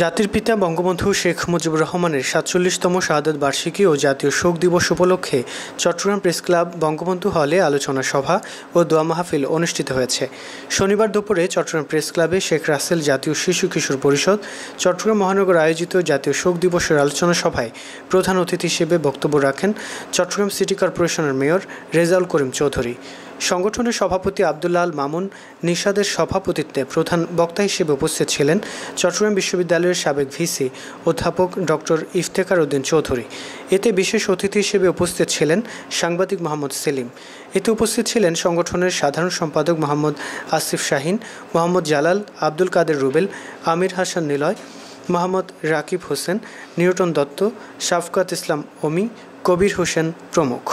জাতির পিতা বঙ্গবন্ধু শেখ মুজিবুর রহমানের সাতচল্লিশতম শাহাদ বার্ষিকী ও জাতীয় শোক দিবস উপলক্ষে চট্টগ্রাম প্রেস ক্লাব বঙ্গবন্ধু হলে আলোচনা সভা ও দোয়া মাহফিল অনুষ্ঠিত হয়েছে শনিবার দুপুরে চট্টগ্রাম প্রেস ক্লাবে শেখ রাসেল জাতীয় শিশু কিশোর পরিষদ চট্টগ্রাম মহানগর আয়োজিত জাতীয় শোক দিবসের আলোচনা সভায় প্রধান অতিথি হিসেবে বক্তব্য রাখেন চট্টগ্রাম সিটি কর্পোরেশনের মেয়র রেজাউল করিম চৌধুরী সংগঠনের সভাপতি আবদুল্লাল মামুন নিশাদের সভাপতিত্বে প্রধান বক্তা হিসেবে উপস্থিত ছিলেন চট্টগ্রাম বিশ্ববিদ্যালয়ের সাবেক ভিসি অধ্যাপক ডক্টর ইফতেকার উদ্দিন চৌধুরী এতে বিশেষ অতিথি হিসেবে উপস্থিত ছিলেন সাংবাদিক মোহাম্মদ সেলিম এতে উপস্থিত ছিলেন সংগঠনের সাধারণ সম্পাদক মোহাম্মদ আসিফ শাহিন মোহাম্মদ জালাল আব্দুল কাদের রুবেল আমির হাসান নিলয় মোহাম্মদ রাকিব হোসেন নিউটন দত্ত শাফকাত ইসলাম ওমি কবির হোসেন প্রমুখ